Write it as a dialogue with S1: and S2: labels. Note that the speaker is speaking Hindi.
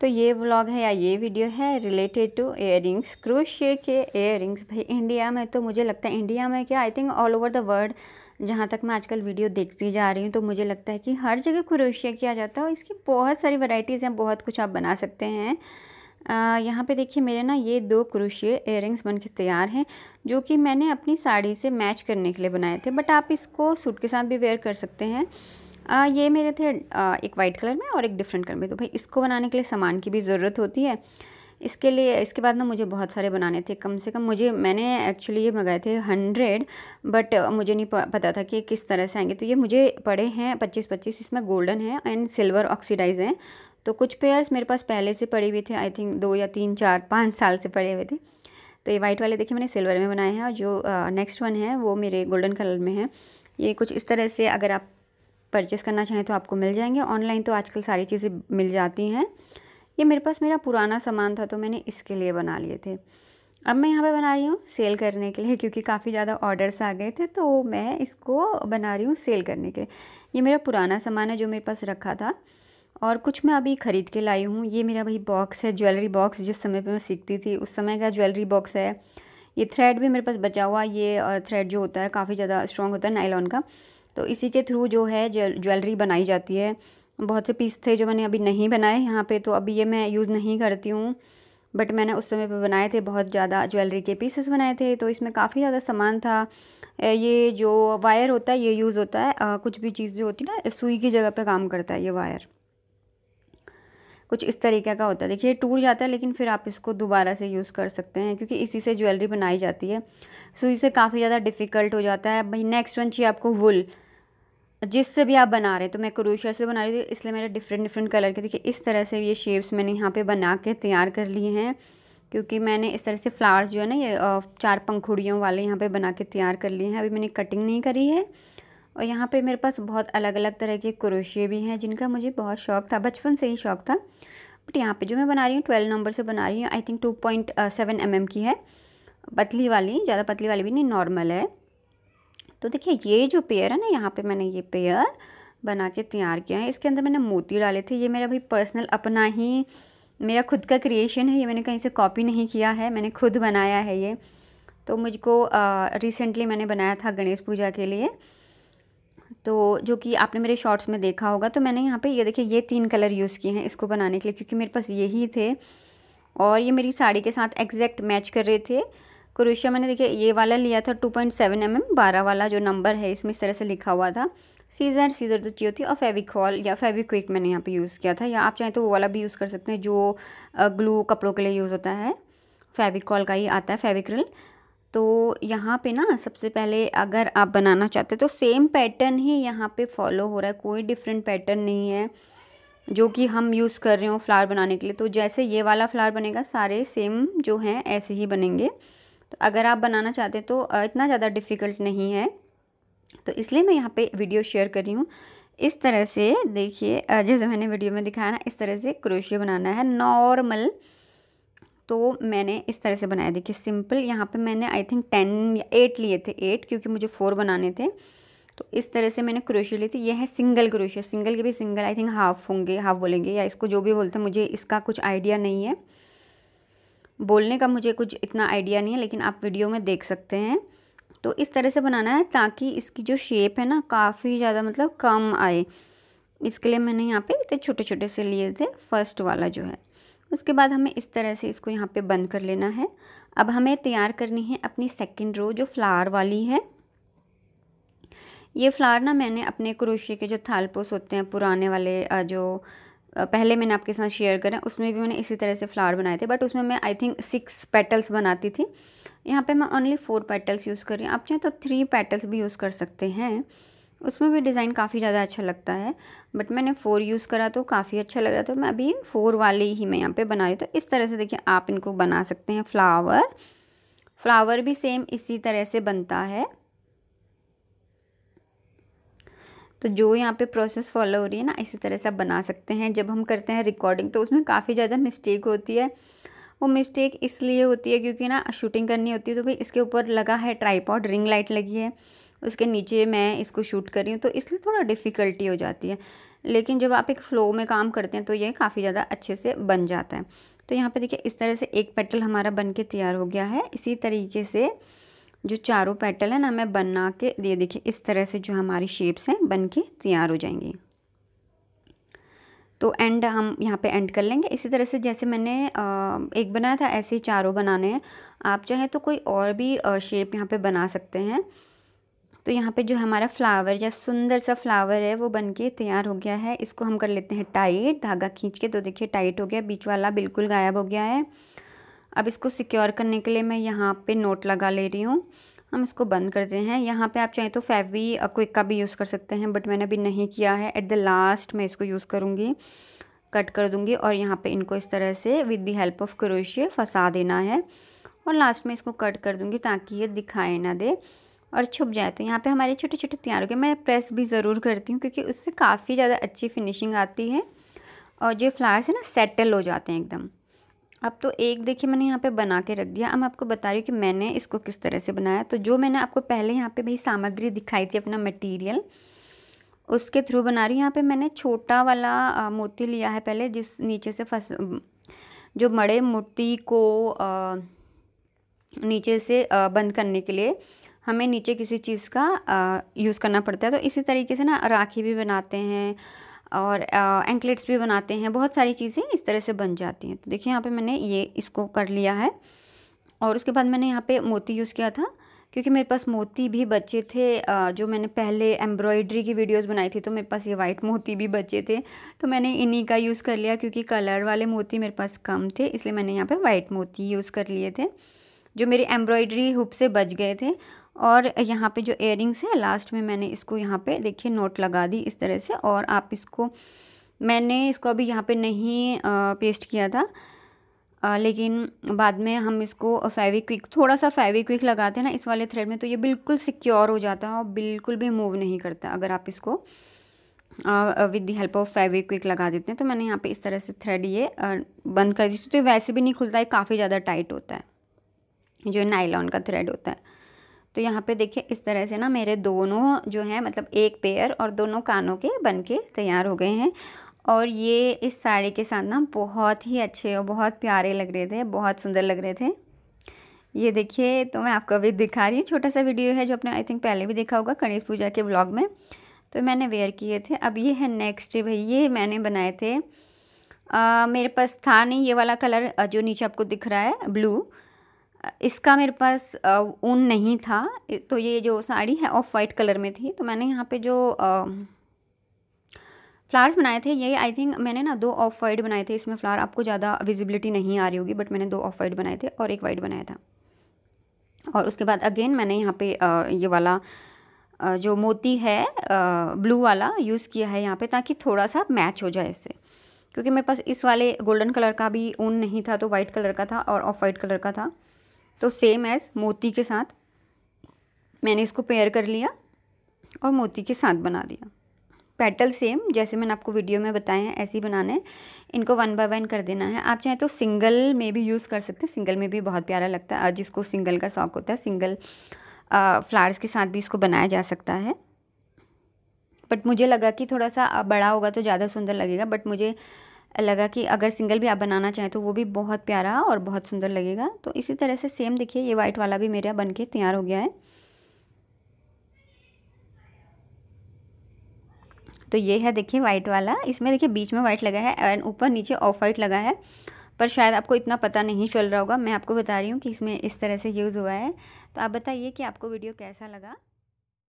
S1: तो ये व्लॉग है या ये वीडियो है related to air rings crochet के एयर रिंग्स भाई इंडिया में तो मुझे लगता है इंडिया में क्या I think all over the world जहाँ तक मैं आजकल वीडियो देखती जा रही हूँ तो मुझे लगता है कि हर जगह क्रोशिया किया जाता है और इसकी बहुत सारी वराइटीज़ हैं बहुत कुछ आप बना सकते हैं यहाँ पे देखिए मेरे ना ये दो क्रोशिए एयरिंग्स बन के तैयार हैं जो कि मैंने अपनी साड़ी से मैच करने के लिए बनाए थे बट आप इसको सूट के साथ भी वेयर कर सकते हैं आ, ये मेरे थे आ, एक वाइट कलर में और एक डिफरेंट कलर में तो भाई इसको बनाने के लिए सामान की भी ज़रूरत होती है इसके लिए इसके बाद ना मुझे बहुत सारे बनाने थे कम से कम मुझे मैंने एक्चुअली ये मंगाए थे हंड्रेड बट मुझे नहीं पता था कि किस तरह से आएंगे तो ये मुझे पड़े हैं पच्चीस पच्चीस इसमें गोल्डन है एंड सिल्वर ऑक्सीडाइज हैं तो कुछ पेयर्स मेरे पास पहले से पड़े हुए थे आई थिंक दो या तीन चार पाँच साल से पड़े हुए थे तो ये वाइट वाले देखिए मैंने सिल्वर में बनाए हैं और जो नेक्स्ट वन है वो मेरे गोल्डन कलर में है ये कुछ इस तरह से अगर आप परचेस करना चाहें तो आपको मिल जाएंगे ऑनलाइन तो आजकल सारी चीज़ें मिल जाती हैं ये मेरे पास मेरा पुराना सामान था तो मैंने इसके लिए बना लिए थे अब मैं यहाँ पे बना रही हूँ सेल करने के लिए क्योंकि काफ़ी ज़्यादा ऑर्डर्स आ गए थे तो मैं इसको बना रही हूँ सेल करने के ये मेरा पुराना सामान है जो मेरे पास रखा था और कुछ मैं अभी ख़रीद के लाई हूँ ये मेरा भाई बॉक्स है ज्वेलरी बॉक्स जिस समय पर मैं सीखती थी उस समय का ज्वेलरी बॉक्स है ये थ्रेड भी मेरे पास बचा हुआ ये थ्रेड जो होता है काफ़ी ज़्यादा स्ट्रॉन्ग होता है नाइलॉन का तो इसी के थ्रू जो है ज्वेलरी बनाई जाती है बहुत से पीस थे जो मैंने अभी नहीं बनाए यहाँ पे तो अभी ये मैं यूज़ नहीं करती हूँ बट मैंने उस समय पे बनाए थे बहुत ज़्यादा ज्वेलरी के पीसेस बनाए थे तो इसमें काफ़ी ज़्यादा सामान था ये जो वायर होता है ये यूज़ होता है आ, कुछ भी चीज़ जो होती है ना सुई की जगह पर काम करता है ये वायर कुछ इस तरीके का होता है देखिए टूट जाता है लेकिन फिर आप इसको दोबारा से यूज़ कर सकते हैं क्योंकि इसी से ज्वेलरी बनाई जाती है सुई से काफ़ी ज़्यादा डिफ़िकल्ट हो जाता है भाई नेक्स्ट वन चाहिए आपको वुल जिससे भी आप बना रहे हैं तो मैं क्रोशिया से बना रही थी इसलिए मेरे डिफरेंट डिफरेंट कलर के देखिए इस तरह से ये शेप्स मैंने यहाँ पे बना के तैयार कर लिए हैं क्योंकि मैंने इस तरह से फ्लावर्स जो है ना ये चार पंखुड़ियों वाले यहाँ पे बना के तैयार कर लिए हैं अभी मैंने कटिंग नहीं करी है और यहाँ पर मेरे पास बहुत अलग अलग तरह के क्रोशिए भी हैं जिनका मुझे बहुत शौक था बचपन से ही शौक था बट यहाँ पर जो मैं बना रही हूँ ट्वेल्व नंबर से बना रही हूँ I think two point seven M की है पतली वाली ज़्यादा पतली वाली भी नहीं नॉर्मल है तो देखिए ये जो पेयर है ना यहाँ पे मैंने ये पेयर बना के तैयार किया है इसके अंदर मैंने मोती डाले थे ये मेरा भी पर्सनल अपना ही मेरा खुद का क्रिएशन है ये मैंने कहीं से कॉपी नहीं किया है मैंने खुद बनाया है ये तो मुझको रिसेंटली मैंने बनाया था गणेश पूजा के लिए तो जो कि आपने मेरे शॉर्ट्स में देखा होगा तो मैंने यहाँ पे ये देखिए ये तीन कलर यूज़ किए हैं इसको बनाने के लिए क्योंकि मेरे पास यही थे और ये मेरी साड़ी के साथ एग्जैक्ट मैच कर रहे थे क्रोशिया मैंने देखिए ये वाला लिया था two point seven M M बारह वाला जो नंबर है इसमें इस तरह से लिखा हुआ था सीज़र सीज़र जो चाहिए थी और फेविकॉल या फेविक्विक मैंने यहाँ पे यूज़ किया था या आप चाहें तो वो वाला भी यूज़ कर सकते हैं जो ग्लू कपड़ों के लिए यूज़ होता है फेविकॉल का ही आता है फेविक्रल तो यहाँ पे ना सबसे पहले अगर आप बनाना चाहते तो सेम पैटर्न ही यहाँ पे फॉलो हो रहा है कोई डिफरेंट पैटर्न नहीं है जो कि हम यूज़ कर रहे हो फ्लावर बनाने के लिए तो जैसे ये वाला फ्लावर बनेगा सारे सेम जो हैं ऐसे ही बनेंगे तो अगर आप बनाना चाहते हैं तो इतना ज़्यादा डिफ़िकल्ट नहीं है तो इसलिए मैं यहाँ पे वीडियो शेयर कर रही हूँ इस तरह से देखिए जैसे मैंने वीडियो में दिखाया ना इस तरह से क्रोशिया बनाना है नॉर्मल तो मैंने इस तरह से बनाया देखिए सिंपल यहाँ पे मैंने आई थिंक टेन या एट लिए थे एट क्योंकि मुझे फ़ोर बनाने थे तो इस तरह से मैंने क्रोशिए ली थी ये है सिंगल क्रोशिया सिंगल के भी सिंगल आई थिंक हाफ होंगे हाफ बोलेंगे या इसको जो भी बोलते हैं मुझे इसका कुछ आइडिया नहीं है बोलने का मुझे कुछ इतना आइडिया नहीं है लेकिन आप वीडियो में देख सकते हैं तो इस तरह से बनाना है ताकि इसकी जो शेप है ना काफ़ी ज़्यादा मतलब कम आए इसके लिए मैंने यहाँ पे इतने छोटे छोटे से लिए थे फर्स्ट वाला जो है उसके बाद हमें इस तरह से इसको यहाँ पे बंद कर लेना है अब हमें तैयार करनी है अपनी सेकंड रो जो फ्लावर वाली है ये फ्लावर ना मैंने अपने क्रोशिए के जो थालपोस होते हैं पुराने वाले जो पहले मैंने आपके साथ शेयर करें उसमें भी मैंने इसी तरह से फ्लावर बनाए थे बट उसमें मैं आई थिंक सिक्स पेटल्स बनाती थी यहाँ पे मैं ओनली फोर पेटल्स यूज़ कर रही हूँ आप चाहें तो थ्री पेटल्स भी यूज़ कर सकते हैं उसमें भी डिज़ाइन काफ़ी ज़्यादा अच्छा लगता है बट मैंने फ़ोर यूज़ करा तो काफ़ी अच्छा लग रहा था तो मैं अभी फ़ोर वाले ही मैं यहाँ पर बना रही तो इस तरह से देखिए आप इनको बना सकते हैं फ्लावर फ्लावर भी सेम इसी तरह से बनता है तो जो यहाँ पे प्रोसेस फॉलो हो रही है ना इसी तरह से आप बना सकते हैं जब हम करते हैं रिकॉर्डिंग तो उसमें काफ़ी ज़्यादा मिस्टेक होती है वो मिस्टेक इसलिए होती है क्योंकि ना शूटिंग करनी होती है तो भाई इसके ऊपर लगा है ट्राईपॉड रिंग लाइट लगी है उसके नीचे मैं इसको शूट कर रही हूँ तो इसलिए थोड़ा डिफ़िकल्टी हो जाती है लेकिन जब आप एक फ़्लो में काम करते हैं तो ये काफ़ी ज़्यादा अच्छे से बन जाता है तो यहाँ पे देखिए इस तरह से एक पेटल हमारा बन के तैयार हो गया है इसी तरीके से जो चारों पेटल है ना मैं बना के ये देखिए इस तरह से जो हमारी शेप्स हैं बन के तैयार हो जाएंगी तो एंड हम यहाँ पे एंड कर लेंगे इसी तरह से जैसे मैंने एक बनाया था ऐसे ही चारों बनाने हैं आप चाहे तो कोई और भी शेप यहाँ पे बना सकते हैं तो यहाँ पे जो हमारा फ्लावर या सुंदर सा फ्लावर है वो बनके तैयार हो गया है इसको हम कर लेते हैं टाइट धागा खींच के तो देखिए टाइट हो गया बीच वाला बिल्कुल गायब हो गया है अब इसको सिक्योर करने के लिए मैं यहाँ पे नोट लगा ले रही हूँ हम इसको बंद करते हैं यहाँ पे आप चाहें तो फेवी क्विक का भी यूज़ कर सकते हैं बट मैंने अभी नहीं किया है एट द लास्ट मैं इसको यूज़ करूँगी कट कर दूँगी और यहाँ पे इनको इस तरह से विद दी हेल्प ऑफ क्रोशिए फंसा देना है और लास्ट में इसको कट कर दूँगी ताकि ये दिखाए ना दे और छुप जाए तो यहाँ पर हमारे छोटे छोटे तैयार हो गए मैं प्रेस भी ज़रूर करती हूँ क्योंकि उससे काफ़ी ज़्यादा अच्छी फिनिशिंग आती है और जो फ्लावर्स हैं ना सेटल हो जाते हैं एकदम अब तो एक देखिए मैंने यहाँ पे बना के रख दिया अब मैं आपको बता रही हूँ कि मैंने इसको किस तरह से बनाया तो जो मैंने आपको पहले यहाँ पे भाई सामग्री दिखाई थी अपना मटेरियल उसके थ्रू बना रही हूँ यहाँ पे मैंने छोटा वाला मोती लिया है पहले जिस नीचे से फस जो मड़े मोती को आ, नीचे से आ, बंद करने के लिए हमें नीचे किसी चीज़ का यूज़ करना पड़ता है तो इसी तरीके से ना राखी भी बनाते हैं और एंकलेट्स भी बनाते हैं बहुत सारी चीज़ें इस तरह से बन जाती हैं तो देखिए यहाँ पे मैंने ये इसको कर लिया है और उसके बाद मैंने यहाँ पे मोती यूज़ किया था क्योंकि मेरे पास मोती भी बचे थे जो मैंने पहले एम्ब्रॉयड्री की वीडियोस बनाई थी तो मेरे पास ये वाइट मोती भी बचे थे तो मैंने इन्हीं का यूज़ कर लिया क्योंकि कलर वाले मोती मेरे पास कम थे इसलिए मैंने यहाँ पर वाइट मोती यूज़ कर लिए थे जो मेरी एम्ब्रॉयड्री हुप से बच गए थे और यहाँ पे जो एयरिंग्स है लास्ट में मैंने इसको यहाँ पे देखिए नोट लगा दी इस तरह से और आप इसको मैंने इसको अभी यहाँ पे नहीं पेस्ट किया था आ, लेकिन बाद में हम इसको फेविक्विक थोड़ा सा क्विक लगाते हैं ना इस वाले थ्रेड में तो ये बिल्कुल सिक्योर हो जाता है और बिल्कुल भी मूव नहीं करता अगर आप इसको with the help of quick लगा देते हैं तो मैंने यहाँ पे इस तरह से थ्रेड ये बंद कर दी तो वैसे भी नहीं खुलता है काफ़ी ज़्यादा टाइट होता है जो नाइलॉन का थ्रेड होता है तो यहाँ पे देखिए इस तरह से ना मेरे दोनों जो हैं मतलब एक पेयर और दोनों कानों के बन के तैयार हो गए हैं और ये इस साड़ी के साथ ना बहुत ही अच्छे और बहुत प्यारे लग रहे थे बहुत सुंदर लग रहे थे ये देखिए तो मैं आपको अभी दिखा रही हूँ छोटा सा वीडियो है जो आपने आई थिंक पहले भी देखा होगा गणेश पूजा के ब्लॉग में तो मैंने वेयर किए थे अब ये है नेक्स्ट भाई ये मैंने बनाए थे आ, मेरे पास था नहीं ये वाला कलर जो नीचे आपको दिख रहा है ब्लू इसका मेरे पास ऊन नहीं था तो ये जो साड़ी है ऑफ वाइट कलर में थी तो मैंने यहाँ पे जो फ्लावर्स बनाए थे ये आई थिंक मैंने ना दो ऑफ वाइट बनाए थे इसमें फ्लावर आपको ज़्यादा विजिबिलिटी नहीं आ रही होगी बट मैंने दो ऑफ वाइट बनाए थे और एक वाइट बनाया था और उसके बाद अगेन मैंने यहाँ पे ये वाला जो मोती है ब्लू वाला यूज़ किया है यहाँ पे ताकि थोड़ा सा मैच हो जाए इससे क्योंकि मेरे पास इस वाले गोल्डन कलर का भी ऊन नहीं था तो वाइट कलर का था और ऑफ वाइट कलर का था तो सेम एज़ मोती के साथ मैंने इसको पेयर कर लिया और मोती के साथ बना दिया पेटल सेम जैसे मैंने आपको वीडियो में बताए हैं ऐसे ही बनाने इनको वन बाय वन कर देना है आप चाहें तो सिंगल में भी यूज़ कर सकते हैं सिंगल में भी बहुत प्यारा लगता है जिसको सिंगल का शौक होता है सिंगल फ्लावर्स के साथ भी इसको बनाया जा सकता है बट मुझे लगा कि थोड़ा सा बड़ा होगा तो ज़्यादा सुंदर लगेगा बट मुझे लगा कि अगर सिंगल भी आप बनाना चाहें तो वो भी बहुत प्यारा और बहुत सुंदर लगेगा तो इसी तरह से सेम देखिए ये वाइट वाला भी मेरा बन के तैयार हो गया है तो ये है देखिए वाइट वाला इसमें देखिए बीच में वाइट लगा है एंड ऊपर नीचे ऑफ वाइट लगा है पर शायद आपको इतना पता नहीं चल रहा होगा मैं आपको बता रही हूँ कि इसमें इस तरह से यूज़ हुआ है तो आप बताइए कि आपको वीडियो कैसा लगा